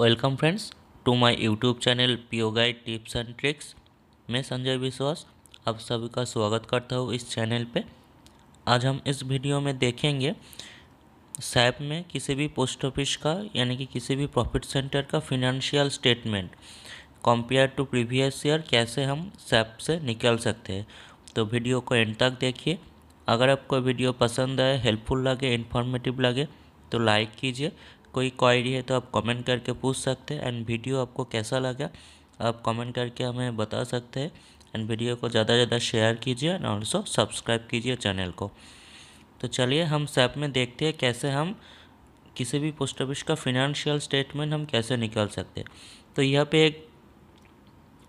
welcome friends to my YouTube channel PO guide tips and tricks मैं संजय विश्वास आप सभी का स्वागत करता हूँ इस चैनल पे आज हम इस वीडियो में देखेंगे सैप में किसी भी पोस्ट ऑफिस का यानी कि किसी भी प्रॉफिट सेंटर का financial statement compare to previous year कैसे हम सैप से निकल सकते हैं तो वीडियो को एंड तक देखिए अगर आपको वीडियो पसंद आए हेल्पफुल लगे इन्फॉर्मेटिव लगे तो लाइक कीजिए कोई क्वारी है तो आप कमेंट करके पूछ सकते हैं एंड वीडियो आपको कैसा लगा आप कमेंट करके हमें बता सकते हैं एंड वीडियो को ज़्यादा से ज़्यादा शेयर कीजिए एंड ऑल्सो सब्सक्राइब कीजिए चैनल को तो चलिए हम सैप में देखते हैं कैसे हम किसी भी पोस्ट ऑफिस का फिनेंशियल स्टेटमेंट हम कैसे निकाल सकते हैं तो यहाँ पे एक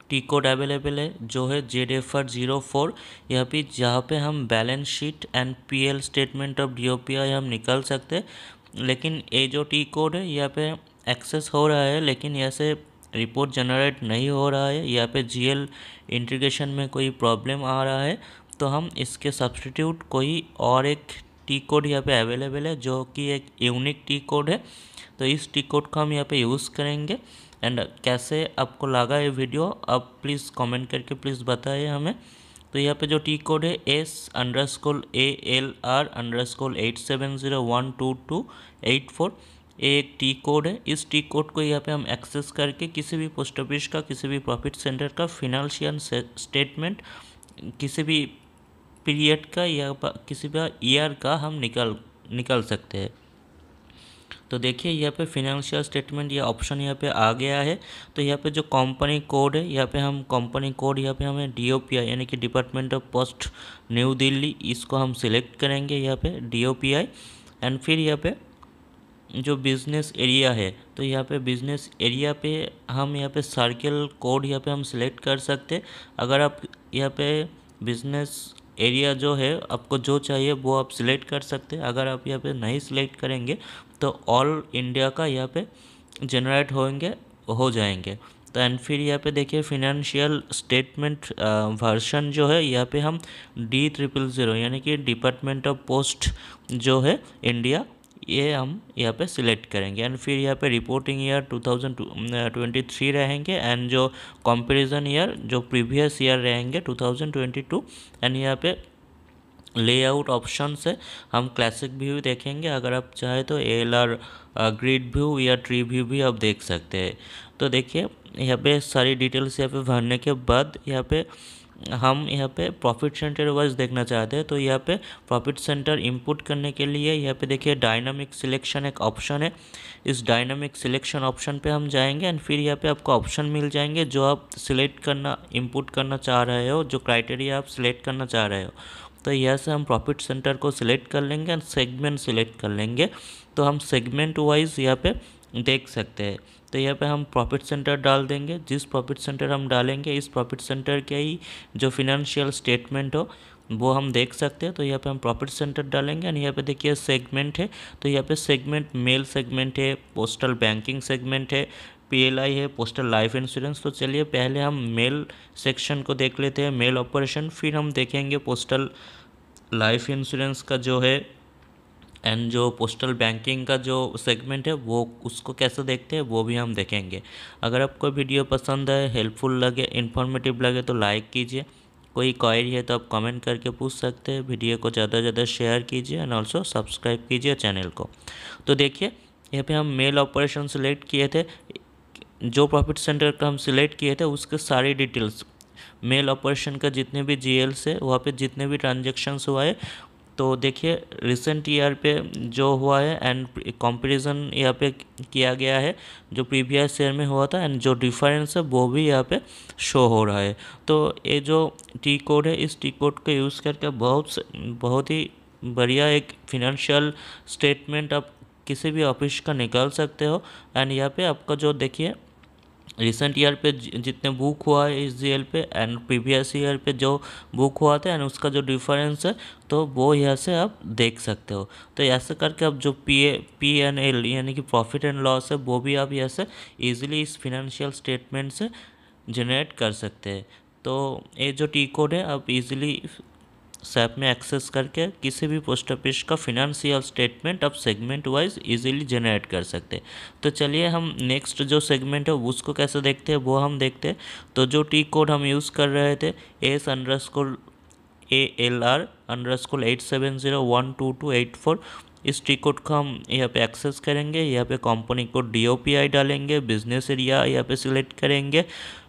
टी कोड अवेलेबल है जो है Z F R zero four यहाँ पे जहाँ पे हम balance sheet and PL statement of D O P I हम निकाल सकते हैं लेकिन ये जो टी कोड है यहाँ पे एक्सेस हो रहा है लेकिन यहाँ से रिपोर्ट जनरेट नहीं हो रहा है यहाँ पे जी एल इंटीग्रेशन में कोई प्रॉब्लम आ रहा है तो हम इसके सब्सटीट्यूट कोई और एक टी कोड यहाँ पे अवेलेबल है जो कि एक यूनिक टी कोड है तो इस टी कोड का हम यहाँ पे यूज़ करेंगे एंड कैसे आपको लगा ये वीडियो आप प्लीज़ कमेंट करके प्लीज़ बताइए हमें तो यहाँ पे जो टी कोड है S underscore A L R underscore eight seven zero one two two eight four एक टी कोड है इस टी कोड को यहाँ पे हम एक्सेस करके किसी भी पोस्ट ऑफिस का किसी भी प्रॉफिट सेंटर का फिनेंशियल स्टेटमेंट किसी भी पीरियड का या किसी भी ईयर का हम निकाल निकाल सकते हैं तो देखिए यहाँ पे फिनेंशियल स्टेटमेंट या ऑप्शन यहाँ पे आ गया है तो यहाँ पे जो कंपनी कोड है यहाँ पे हम कंपनी कोड यहाँ पे हमें डी यानी कि department of post new Delhi इसको हम सिलेक्ट करेंगे यहाँ पे डी एंड फिर यहाँ पे जो बिज़नेस एरिया है तो यहाँ पे बिज़नेस एरिया पे हम यहाँ पे सर्किल कोड यहाँ पे हम सिलेक्ट कर सकते अगर आप यहाँ पे बिज़नेस एरिया जो है आपको जो चाहिए वो आप सिलेक्ट कर सकते हैं अगर आप यहाँ पे नहीं सिलेक्ट करेंगे तो ऑल इंडिया का यहाँ पे जनरेट होंगे हो जाएंगे तो एंड फिर यहाँ पे देखिए फिनेंशियल स्टेटमेंट वर्सन जो है यहाँ पे हम डी ट्रिपल ज़ीरो यानी कि डिपार्टमेंट ऑफ पोस्ट जो है इंडिया ये हम यहाँ पे सिलेक्ट करेंगे एंड फिर यहाँ पे रिपोर्टिंग ईयर 2023 रहेंगे एंड जो कंपैरिजन ईयर जो प्रीवियस ईयर रहेंगे 2022 एंड यहाँ पे लेआउट ऑप्शन से हम क्लासिक व्यू देखेंगे अगर आप चाहे तो एल आर ग्रिड व्यू या ट्री व्यू भी आप देख सकते हैं तो देखिए यहाँ पे सारी डिटेल्स यहाँ पे भरने के बाद यहाँ पे हम यहाँ पे प्रॉफिट सेंटर वाइज देखना चाहते हैं तो यहाँ पे प्रॉफिट सेंटर इनपुट करने के लिए यहाँ पे देखिए डायनामिक सिलेक्शन एक ऑप्शन है इस डायनामिक सिलेक्शन ऑप्शन पे हम जाएंगे एंड फिर यहाँ पे आपको ऑप्शन मिल जाएंगे जो आप सिलेक्ट करना इनपुट करना चाह रहे हो जो क्राइटेरिया आप सिलेक्ट करना चाह रहे हो तो यहाँ से हम प्रॉफिट सेंटर को सिलेक्ट कर लेंगे एंड सेगमेंट सिलेक्ट कर लेंगे तो हम सेगमेंट वाइज यहाँ पे देख सकते हैं तो यहाँ पे हम प्रॉफिट सेंटर डाल देंगे जिस प्रॉफिट सेंटर हम डालेंगे इस प्रॉफिट सेंटर के ही जो फिनेंशियल स्टेटमेंट हो वो हम देख सकते हैं तो यहाँ पे हम प्रॉफिट सेंटर डालेंगे एंड यहाँ पे देखिए सेगमेंट है तो यहाँ पे सेगमेंट मेल सेगमेंट है पोस्टल बैंकिंग सेगमेंट है पीएलआई है पोस्टल लाइफ इंश्योरेंस तो चलिए पहले हम मेल सेक्शन को देख लेते हैं मेल ऑपरेशन फिर हम देखेंगे पोस्टल लाइफ इंश्योरेंस का जो है एंड जो पोस्टल बैंकिंग का जो सेगमेंट है वो उसको कैसे देखते हैं वो भी हम देखेंगे अगर आपको वीडियो पसंद है हेल्पफुल लगे इन्फॉर्मेटिव लगे तो लाइक कीजिए कोई क्वायरी है तो आप कमेंट करके पूछ सकते हैं वीडियो को ज़्यादा से ज़्यादा शेयर कीजिए एंड ऑल्सो सब्सक्राइब कीजिए चैनल को तो देखिए यहाँ पे हम मेल ऑपरेशन सेलेक्ट किए थे जो प्रॉफिट सेंटर का हम सिलेक्ट किए थे उसके सारे डिटेल्स मेल ऑपरेशन का जितने भी जी एल से वहाँ पर जितने भी ट्रांजेक्शन्स हुआ है तो देखिए रिसेंट ईयर पे जो हुआ है एंड कंपैरिजन यहाँ पे किया गया है जो प्रीवियस ईयर में हुआ था एंड जो डिफरेंस है वो भी यहाँ पे शो हो रहा है तो ये जो टी कोड है इस टी कोड का यूज़ करके बहुत बहुत ही बढ़िया एक फिनेंशियल स्टेटमेंट आप किसी भी ऑफिस का निकाल सकते हो एंड यहाँ पे आपका जो देखिए रिसेंट ईयर पे जितने बुक हुआ है इस एल पे एंड प्रीवियस ईयर पे जो बुक हुआ था एंड उसका जो डिफरेंस है तो वो यहाँ से आप देख सकते हो तो ऐसे करके आप जो P A P N L यानी कि प्रॉफिट एंड लॉस है वो भी आप यहाँ से ईजिली इस फिनेंशियल स्टेटमेंट से जनरेट कर सकते हैं तो ये जो टी कोड है आप इजीली सैप में एक्सेस करके किसी भी पोस्ट ऑफिस का फिनंशियल स्टेटमेंट आप सेगमेंट वाइज इजीली जनरेट कर सकते हैं तो चलिए हम नेक्स्ट जो सेगमेंट है उसको कैसे देखते हैं वो हम देखते हैं तो जो टी कोड हम यूज़ कर रहे थे S underscore A L R underscore eight seven zero one two two eight four इस टी कोड को हम यहाँ पे एक्सेस करेंगे यहाँ पे कंपनी को डीओपीआई डालेंगे बिजनेस एरिया यहाँ पे सिलेक्ट करेंगे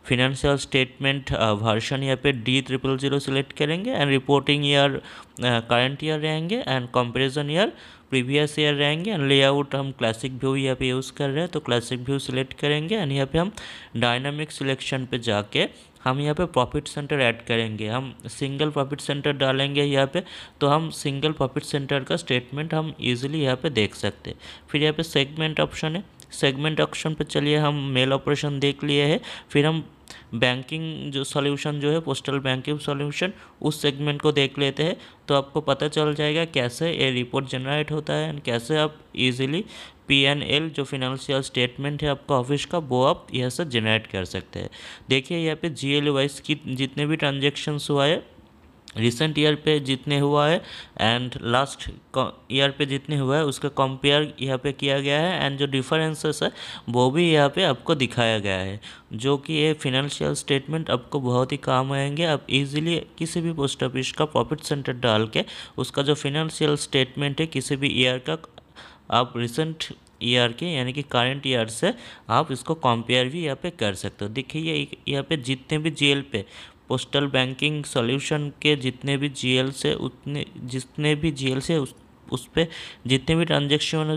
फिनेंशियल स्टेटमेंट वर्शन यहाँ पे डी ट्रिपल जीरो सिलेक्ट करेंगे and reporting year current year रहेंगे and comparison year previous year रहेंगे एंड लेआउट हम क्लासिक व्यू यहाँ पे यूज़ कर रहे हैं तो क्लासिक व्यू सिलेक्ट करेंगे एंड यहाँ पे हम डायनामिक सिलेक्शन पे जाके हम यहाँ पे प्रॉफिट सेंटर ऐड करेंगे हम सिंगल प्रॉफिट सेंटर डालेंगे यहाँ पे तो हम सिंगल प्रॉफिट सेंटर का स्टेटमेंट हम इजीली यहाँ पे देख सकते हैं फिर यहाँ पे सेगमेंट ऑप्शन है सेगमेंट ऑप्शन पे चलिए हम मेल ऑपरेशन देख लिए हैं फिर हम बैंकिंग जो सॉल्यूशन जो है पोस्टल बैंकिंग सॉल्यूशन उस सेगमेंट को देख लेते हैं तो आपको पता चल जाएगा कैसे ये रिपोर्ट जनरेट होता है एंड कैसे आप इजीली पी एन एल जो फिनंशियल स्टेटमेंट है आपका ऑफिस का वो आप यहाँ से जनरेट कर सकते हैं देखिए यहाँ पे जी एल वाइज की जितने भी ट्रांजेक्शन्स हुआ है रिसेंट ईयर पे जितने हुआ है एंड लास्ट ईयर पे जितने हुआ है उसका कंपेयर यहाँ पे किया गया है एंड जो डिफरेंसेस है वो भी यहाँ पे आपको दिखाया गया है जो कि ये फिनेंशियल स्टेटमेंट आपको बहुत ही काम आएंगे आप इजीली किसी भी पोस्ट ऑफिस का प्रॉफिट सेंटर डाल के उसका जो फिनेंशियल स्टेटमेंट है किसी भी ईयर का आप रिसेंट ईयर के यानी कि करंट ईयर से आप इसको कंपेयर भी यहाँ पे कर सकते हो देखिए ये यहाँ पे जितने भी जेल पे पोस्टल बैंकिंग सोल्यूशन के जितने भी जी एल से उतने जितने भी जी एल से उस उस पर जितने भी ट्रांजेक्शन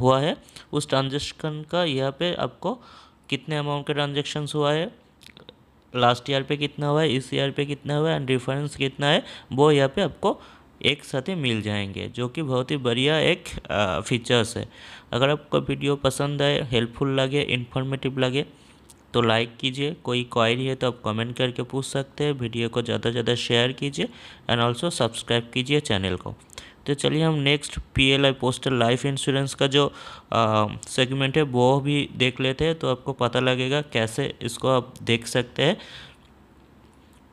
हुआ है उस ट्रांजेक्शन का यहाँ पे आपको कितने अमाउंट का ट्रांजेक्शन हुआ है लास्ट ईयर पे कितना हुआ है इस ईयर पे कितना हुआ है एंड डिफरेंस कितना है वो यहाँ पे आपको एक साथ ही मिल जाएंगे जो कि बहुत ही बढ़िया एक फीचर्स है अगर आपको वीडियो पसंद आए हेल्पफुल लगे इन्फॉर्मेटिव लगे तो लाइक कीजिए कोई क्वारी है तो आप कमेंट करके पूछ सकते हैं वीडियो को ज़्यादा से ज़्यादा शेयर कीजिए एंड ऑल्सो सब्सक्राइब कीजिए चैनल को तो चलिए हम next PLI postal life insurance का जो सेगमेंट है वो भी देख लेते हैं तो आपको पता लगेगा कैसे इसको आप देख सकते हैं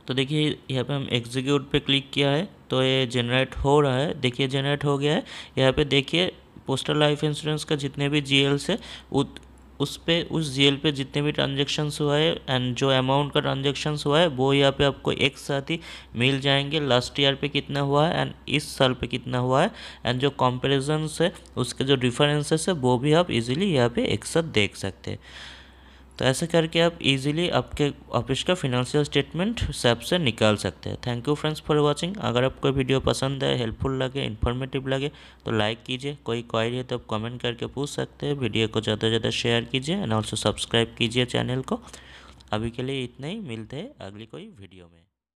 तो देखिए यहाँ पे हम एग्जीक्यूट पे क्लिक किया है तो ये जनरेट हो रहा है देखिए जनरेट हो गया है यहाँ पे देखिए पोस्टल लाइफ इंश्योरेंस का जितने भी जी एल्स है उस पे उस जीएल पे जितने भी ट्रांजेक्शन्स हुआ है एंड जो अमाउंट का ट्रांजेक्शन्स हुआ है वो यहाँ पे आपको एक साथ ही मिल जाएंगे लास्ट ईयर पे कितना हुआ है एंड इस साल पे कितना हुआ है एंड जो कंपेरिजन्स है उसके जो डिफरेंसेस है वो भी आप इजीली यहाँ पे एक साथ देख सकते हैं तो ऐसे करके आप इजीली आपके ऑफिस का फिनेंशियल स्टेटमेंट सैप से निकाल सकते हैं thank you friends for watching अगर आपको वीडियो पसंद है हेल्पफुल लगे इन्फॉर्मेटिव लगे तो लाइक कीजिए कोई क्वारी है तो आप कमेंट करके पूछ सकते हैं वीडियो को ज़्यादा से ज़्यादा शेयर कीजिए एंड ऑल्सो सब्सक्राइब कीजिए चैनल को अभी के लिए इतना ही मिलते हैं अगली कोई वीडियो में